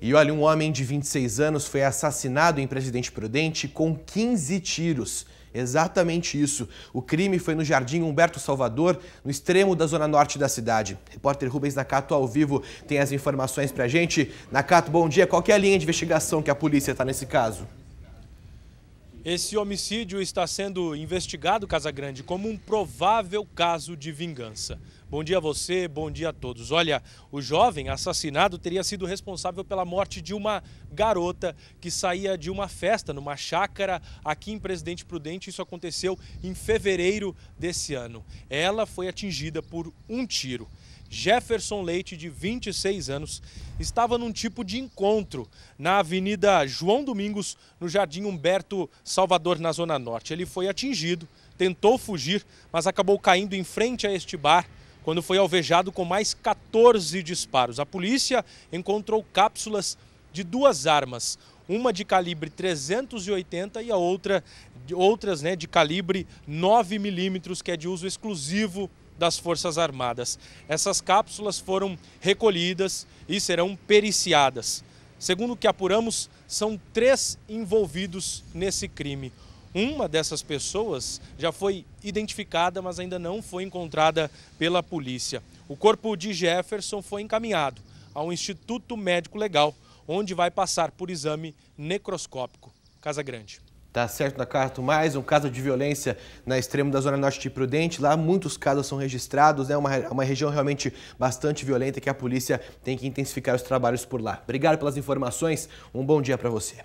E olha, um homem de 26 anos foi assassinado em Presidente Prudente com 15 tiros. Exatamente isso. O crime foi no Jardim Humberto Salvador, no extremo da zona norte da cidade. Repórter Rubens Nakato ao vivo tem as informações pra gente. Nakato, bom dia. Qual é a linha de investigação que a polícia está nesse caso? Esse homicídio está sendo investigado, Casagrande, como um provável caso de vingança. Bom dia a você, bom dia a todos. Olha, o jovem assassinado teria sido responsável pela morte de uma garota que saía de uma festa numa chácara aqui em Presidente Prudente. Isso aconteceu em fevereiro desse ano. Ela foi atingida por um tiro. Jefferson Leite, de 26 anos, estava num tipo de encontro na Avenida João Domingos, no Jardim Humberto Salvador, na Zona Norte. Ele foi atingido, tentou fugir, mas acabou caindo em frente a este bar quando foi alvejado com mais 14 disparos. A polícia encontrou cápsulas de duas armas, uma de calibre 380 e a outra outras, né, de calibre 9 milímetros, que é de uso exclusivo das Forças Armadas. Essas cápsulas foram recolhidas e serão periciadas. Segundo o que apuramos, são três envolvidos nesse crime. Uma dessas pessoas já foi identificada, mas ainda não foi encontrada pela polícia. O corpo de Jefferson foi encaminhado ao Instituto Médico Legal, onde vai passar por exame necroscópico. Casa Grande. Tá certo, Nakato? Mais um caso de violência na extremo da Zona Norte de Prudente. Lá muitos casos são registrados, é né? uma, uma região realmente bastante violenta que a polícia tem que intensificar os trabalhos por lá. Obrigado pelas informações, um bom dia para você.